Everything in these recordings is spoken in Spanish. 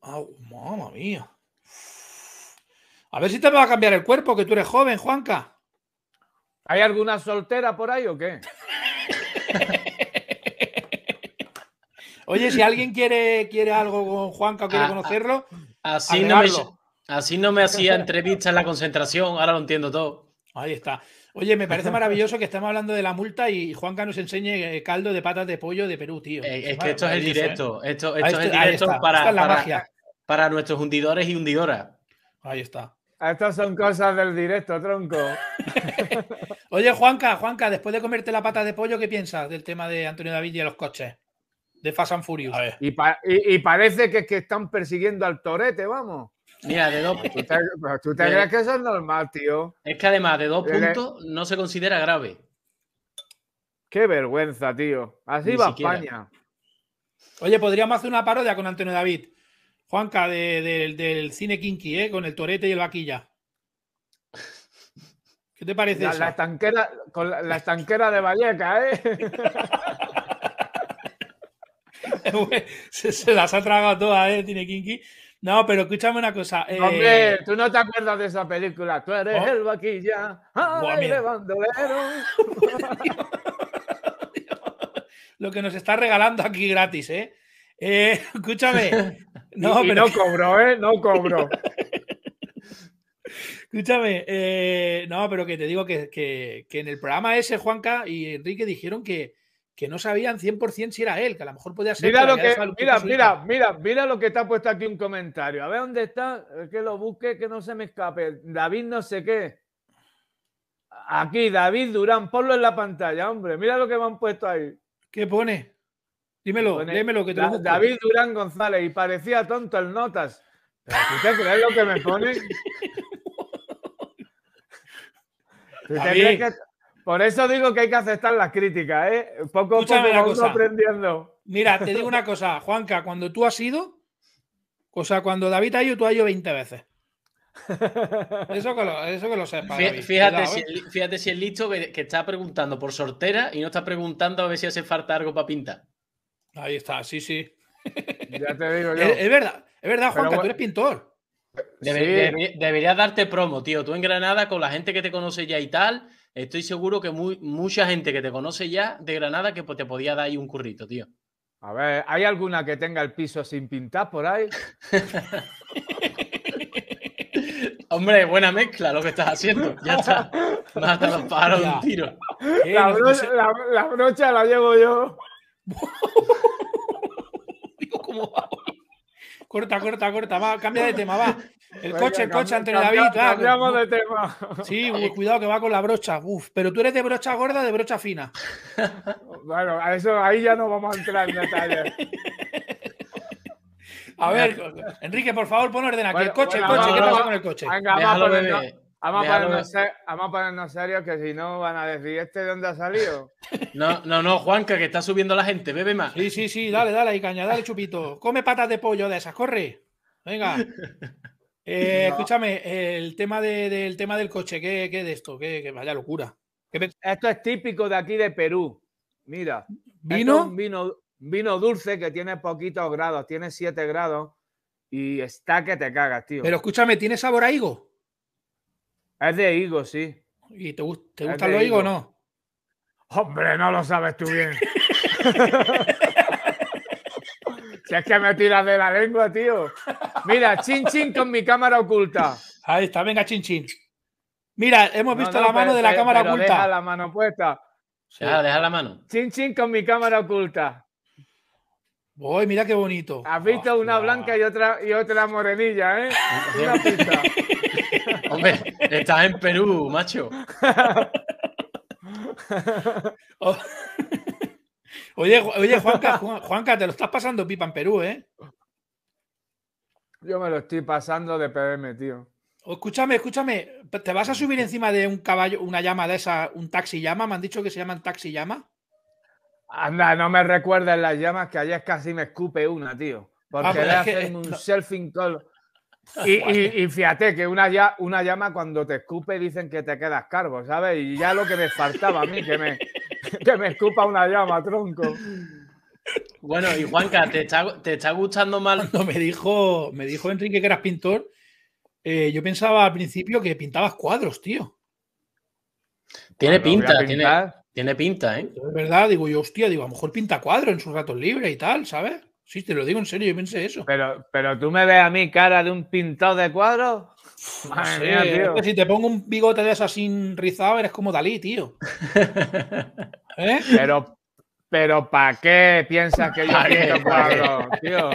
Ah, a ver si te va a cambiar el cuerpo, que tú eres joven, Juanca. ¿Hay alguna soltera por ahí o qué? Oye, si alguien quiere, quiere algo con Juanca o quiere ah, conocerlo, ah, así no, me, así no me hacía entrevista en la concentración, ahora lo entiendo todo. Ahí está. Oye, me parece maravilloso que estamos hablando de la multa y Juanca nos enseñe eh, caldo de patas de pollo de Perú, tío. Eh, es, que esto es el ¿eh? directo. Esto, es el directo para, la para nuestros hundidores y hundidoras. Ahí está. Ah, estas son cosas del directo, tronco. Oye, Juanca, Juanca, después de comerte la pata de pollo, ¿qué piensas del tema de Antonio David y los coches? De Fast and Furious. Y, parece que, que están persiguiendo al torete, vamos. Mira, de dos puntos. ¿Tú te, crees que eso es normal, tío? Es que además de dos puntos no se considera grave. Qué vergüenza, tío. Así va España. Oye, podríamos hacer una parodia con Antonio David. Juanca, del cine kinky, ¿eh? Con el torete y el vaquilla. ¿Qué te parece la, eso? La estanquera, con la, estanquera de Valleca, ¿eh? se, las ha tragado todas, ¿eh? Tiene kinky. No, pero escúchame una cosa. Eh, Hombre, tú no te acuerdas de esa película. Tú eres oh. el vaquilla. Ay, de bandolero. Lo que nos está regalando aquí gratis, ¿eh? eh escúchame. No, pero... no cobro, ¿eh? No cobro. escúchame. Eh, no, pero que te digo que en el programa ese, Juanca y Enrique dijeron que, que no sabían 100% si era él, que a lo mejor podía ser. Mira, que, mira, mira, mira, lo que está puesto aquí un comentario. A ver dónde está, eh, que lo busque, que no se me escape. David no sé qué. Aquí, David Durán, ponlo en la pantalla, hombre. Mira lo que me han puesto ahí. ¿Qué pone? Dímelo, dímelo que te David Durán González, y parecía tonto el notas. ¿Pero lo que me pone? Por eso digo que hay que aceptar las críticas, ¿eh? Poco a poco aprendiendo. Mira, te digo una cosa, Juanca, cuando tú has ido, o sea, cuando David ha ido, tú has ido 20 veces. Eso que lo, eso Fíjate, si el, listo que, está preguntando por sortera y no está preguntando a ver si hace falta algo para pintar. Ahí está, sí, sí. Ya te digo yo. Es, verdad, es verdad, Juanca, tú eres pintor. deberías darte promo, tío. Tú en Granada, con la gente que te conoce ya y tal, estoy seguro que mucha gente que te conoce ya de Granada que pues, te podía dar ahí un currito, tío. A ver, ¿hay alguna que tenga el piso sin pintar por ahí? Hombre, buena mezcla lo que estás haciendo. Ya está. Mata los pájaros de un tiro. La, brocha, la, llevo yo. ¿cómo va? Corta, corta, corta. Va, cambia de tema, va. El coche, el coche entre David. Cambiamos de tema. Sí, cuidado que va con la brocha. Uf, pero tú eres de brocha gorda o de brocha fina. bueno, a eso ahí ya no vamos a entrar Natalia. a ver, Enrique, por favor, pon orden aquí. el coche, el coche, ¿qué pasa con el coche? Venga, vamos a, ponernos, a, ponernos, serios que si no van a decir este de dónde ha salido. No, no, no, Juanca, que está subiendo la gente, bebe más. Sí, sí, sí, dale, dale, ahí, caña, dale, chupito. Come patas de pollo de esas, corre. Venga. Eh, escúchame, el tema, del tema del coche, ¿qué, qué de esto? ¿Qué, vaya locura? esto es típico de aquí de Perú. Mira. ¿Vino? vino, vino dulce que tiene poquitos grados, tiene 7 grados y está que te cagas, tío. Pero escúchame, ¿tiene sabor a higo? Es de higo, sí. ¿Y te, te gustan los higos o no? Hombre, no lo sabes tú bien. Si es que me tiras de la lengua, tío. Mira, chin chin con mi cámara oculta. Ahí está, venga, chin chin. Mira, hemos visto la mano de la cámara oculta. Deja la mano puesta. Deja, la mano. Chin chin con mi cámara oculta. ¡Voy! mira qué bonito. Has visto una blanca y otra y otra morenilla, ¿eh? Hombre, estás en Perú, macho. Oh. Oye, Juanca, te lo estás pasando pipa en Perú, ¿eh? Yo me lo estoy pasando de PM, tío. Escúchame, escúchame. ¿Te vas a subir encima de un caballo, una llama de esa, un taxi llama? Me han dicho que se llaman taxi llama. Anda, no me recuerdes las llamas que ayer casi me escupe una, tío. Porque ah, pues le hacen un selfing call. Y, fíjate que una, una llama cuando te escupe dicen que te quedas cargo, ¿sabes? Y ya lo que me faltaba a mí, que me, que me escupa una llama, tronco. Bueno, y Juanca, ¿te está, gustando mal? no me dijo, me dijo Enrique que eras pintor, eh, yo pensaba al principio que pintabas cuadros, tío. Tiene pinta, tiene, tiene pinta, ¿eh? Es verdad, digo yo, hostia, digo, a lo mejor pinta cuadros en sus ratos libres y tal, ¿sabes? Sí, te lo digo en serio, yo pensé eso. Pero, pero tú me ves a mí cara de un pintado de cuadro. si te pongo un bigote de esas sin rizado, eres como Dalí, tío. ¿Eh? Pero, pero ¿para qué piensas que yo quiero, cuadros, tío?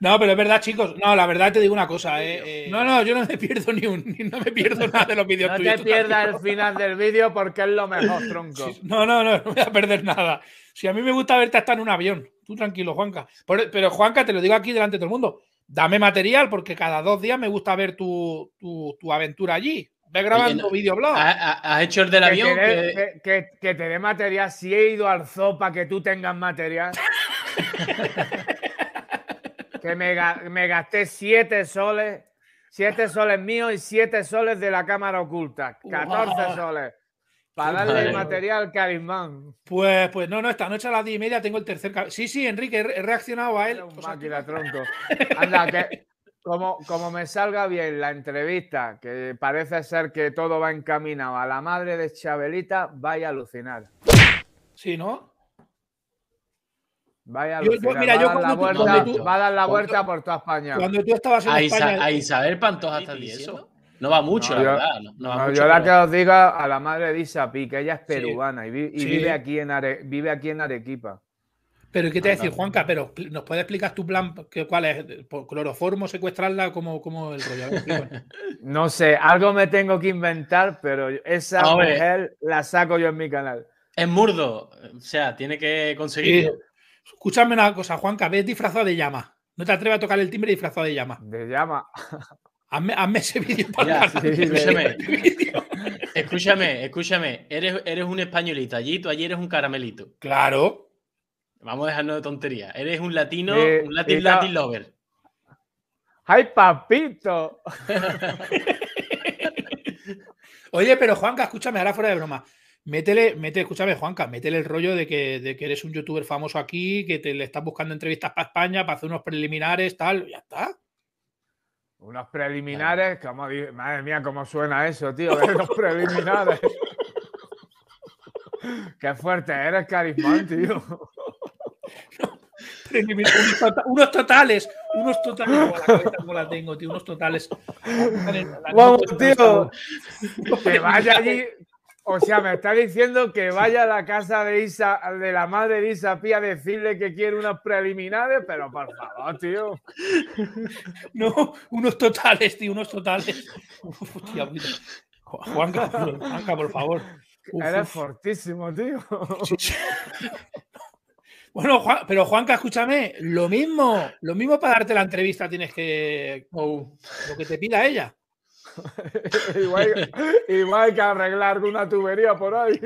No, pero es verdad, chicos. No, la verdad te digo una cosa. Eh, eh, no, no, yo no me pierdo ni un, no me pierdo nada de los vídeos. No te pierdas el final del vídeo porque es lo mejor, tronco. no, no, no, no voy a perder nada. Si a mí me gusta verte hasta en un avión, tú tranquilo, Juanca. Pero, Juanca, te lo digo aquí delante de todo el mundo. Dame material porque cada dos días me gusta ver tu, aventura allí. Ve grabando vídeo videoblog. Has hecho el del avión. que... que te dé material. Si he ido al zoo para que tú tengas material. que me, gasté siete soles, siete soles míos y siete soles de la cámara oculta, 14 soles. Para darle el material carismán. Pues, pues no, no, esta noche a las 10 y media tengo el tercer Sí, sí, Enrique, he reaccionado a él. máquina, tronco. Anda, que como, como me salga bien la entrevista, que parece ser que todo va encaminado a la madre de Chabelita, vaya a alucinar. Sí, ¿no? Vaya va, a dar la vuelta por toda España. Cuando tú estabas en España. a Isabel Pantoja está diciendo. No va mucho, la verdad. va mucho, yo la que os diga a la madre de Isapi, que ella es peruana y, vive, aquí en vive aquí en Arequipa. Pero ¿qué te decir, Juanca? Pero ¿nos puedes explicar tu plan? ¿Cuál es? ¿Por cloroformo, secuestrarla? como como el rollo? no sé, algo me tengo que inventar, pero esa mujer la saco yo en mi canal. Es murdo, o sea, tiene que conseguir... Escúchame una cosa, Juanca, ves disfrazado de llama. No te atreves a tocar el timbre disfrazado de llama. De llama. Hazme, ese vídeo para escúchame, escúchame, Eres, eres un españolito. Allí tú allí eres un caramelito. Claro. Vamos a dejarnos de tontería. Eres un latino, eh, un latin, latin lover. ¡Ay, papito! Oye, pero Juanca, escúchame, ahora fuera de broma. Métele, métele, escúchame, Juanca, métele el rollo de que, de que eres un youtuber famoso aquí, que te le estás buscando entrevistas para España, para hacer unos preliminares, tal, ya está. Unos preliminares, como, madre mía, cómo suena eso, tío, unos preliminares. Qué fuerte eres, carismán, tío. Tota-, unos, totales, unos totales, unos totales. La cabeza como la tengo, tío, unos totales. Vamos, tío. Que vaya allí, o sea, me está diciendo que vaya a la casa de Isa, de la madre de Isa Pía, a decirle que quiere unas preliminares, pero por favor, tío. No, unos totales, tío, unos totales. Juanca, por favor. Eres fortísimo, tío. Bueno, pero Juanca, escúchame, lo mismo, lo mismo para darte la entrevista tienes que. Oh. Lo que te pida ella. igual, hay que arreglar una tubería por ahí.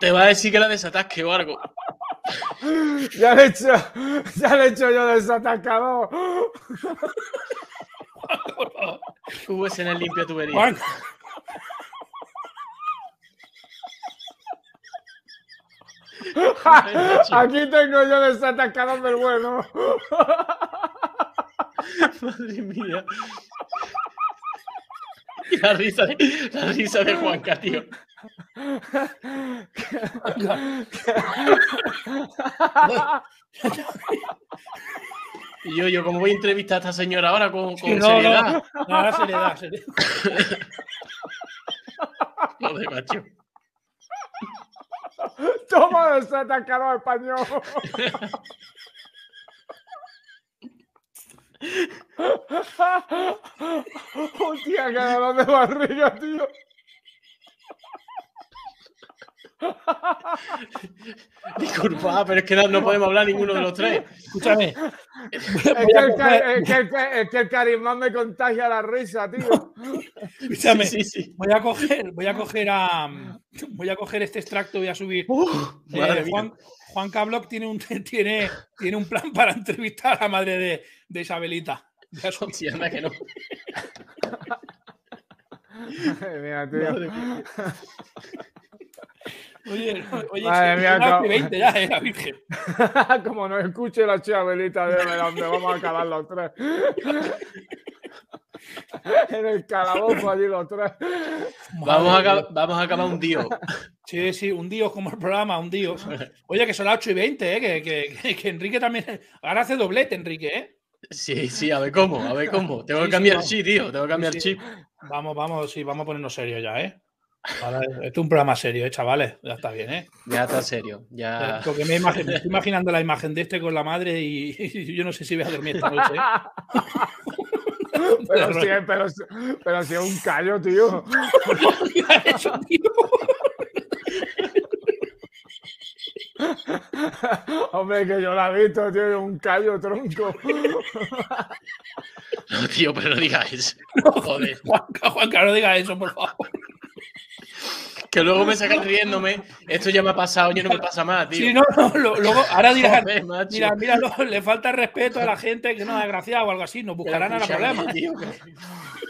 Te va a decir que la desatasque o algo. Ya le he hecho, ya le he hecho yo desatascado. Jugues en el limpio tubería. Aquí tengo yo desatascador del bueno. Madre mía. La risa, de, la risa de Juanca, tío. Y yo, yo, como voy a entrevistar a esta señora ahora con, con no, seriedad? No, no, ahora seriedad, da. Joder, macho. Toma ese español. Hostia, cada de barriga, tío. Disculpa, pero es que no, podemos hablar ninguno de los tres. Escúchame. Es que, el, es me contagia la risa, tío. Escúchame, sí, sí, voy a coger, voy a coger a, voy a coger este extracto, voy a subir. Eh, Juan Cabloc tiene un, tiene, tiene un plan para entrevistar a la madre de, de Isabelita. Ya son sí, que no. Mira, Oye, oye, Madre mía, como... 20 ya, eh, la Virgen. como no escuche la chavelita de donde vamos a acabar los tres. en el calabozo allí los tres. Vamos, a, vamos a acabar un tío. Sí, sí, un dios como el programa, un dios. Oye, que son las 8 y 20, ¿eh? que, Enrique también. Ahora hace doblete, Enrique, ¿eh? Sí, sí, a ver cómo, a ver cómo. Tengo que cambiar el chip, tío, tengo que cambiar chip. Vamos, vamos, sí, vamos a ponernos serios ya, ¿eh? esto es un programa serio, ¿eh, chavales, ya está bien, ¿eh? Ya está serio, ya. Eh, porque me, estoy imaginando la imagen de este con la madre y, yo no sé si voy a dormir esta noche. ¿eh? Pero, sí, pero, pero un callo, tío. Hombre, que yo la he visto, tío, un callo tronco. No, tío, pero no digas eso. No, joder. Juanca, Juanca, no digas eso, por favor que luego me sacan riéndome. Esto ya me ha pasado, ya no me pasa más, tío. Sí, no, no, luego, ahora dirán, mira, mira, le falta respeto a la gente que no ha desgraciado o algo así, nos buscarán a la problemas. Tío,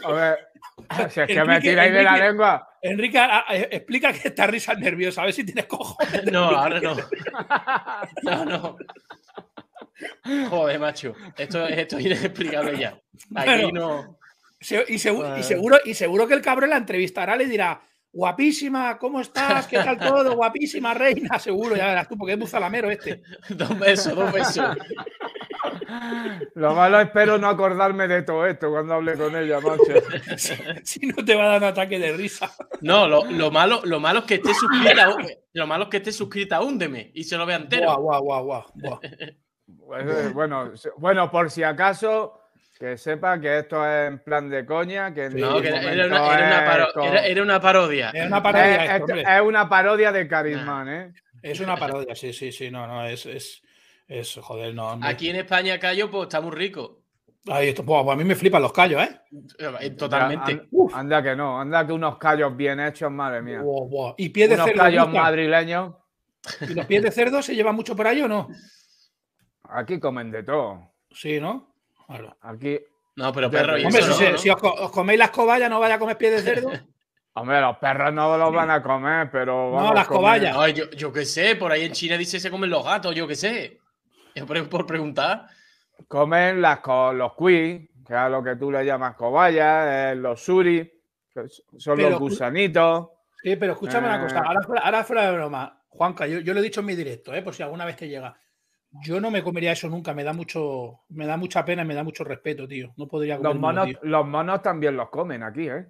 a ver, si es que me tiráis de la lengua. Enrique, explica que esta risa es nerviosa, a ver si tienes cojo No, ahora no. No, no. Joder, macho, esto, esto es inexplicable ya. Aquí no. y, seguro, y, seguro, y seguro que el cabrón la entrevistará, le dirá, Guapísima, ¿cómo estás? ¿Qué tal todo? Guapísima, reina, seguro, ya verás tú, porque es buzalamero este. dos besos, dos besos. Lo malo espero no acordarme de todo esto cuando hable con ella, macho. Si, no te va a dar un ataque de risa. No, lo, malo, lo malo es que esté suscrita, lo malo es que esté suscrita Úndeme y se lo vean. entero. Guau, guau, guau, guau. Pues, eh, bueno, bueno, por si acaso, que sepa que esto es en plan de coña, que, no, que era, una, parodia. una parodia. Es, una parodia de Carisman, ¿eh? Es una parodia, sí, sí, sí, no, no, es, es, joder, no. Aquí en España Callo pues, está muy rico. esto, pues, a mí me flipan los callos, ¿eh? eh, eh totalmente. Anda, que no, anda que unos callos bien hechos, madre mía. Y pies de unos callos madrileños. ¿Y los pies de cerdo se llevan mucho por ahí o no? Aquí comen de todo. Sí, ¿no? Aquí. No, pero perro. Hombre, si, os, coméis las cobayas, no vaya a comer pies de cerdo. Hombre, los perros no los van a comer, pero. no, las cobayas. yo, yo qué sé, por ahí en China dice se comen los gatos, yo qué sé. por, preguntar. Comen las, los cuis, que es lo que tú le llamas cobayas, eh, los suri, son los gusanitos. Sí, pero escúchame una cosa, eh. ahora, ahora, fuera de broma, Juanca, yo, yo lo he dicho en mi directo, eh, por si alguna vez te llega. Yo no me comería eso nunca, me da mucho, me da mucha pena y me da mucho respeto, tío. No podría los monos, los monos también los comen aquí, ¿eh?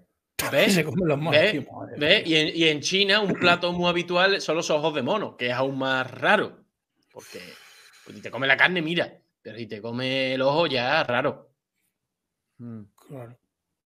¿Ves? Se comen los monos, Y, en, China un plato muy habitual son los ojos de mono, que es aún más raro. Porque pues, te come la carne, mira, pero si te come el ojo ya, raro. Hmm. Claro.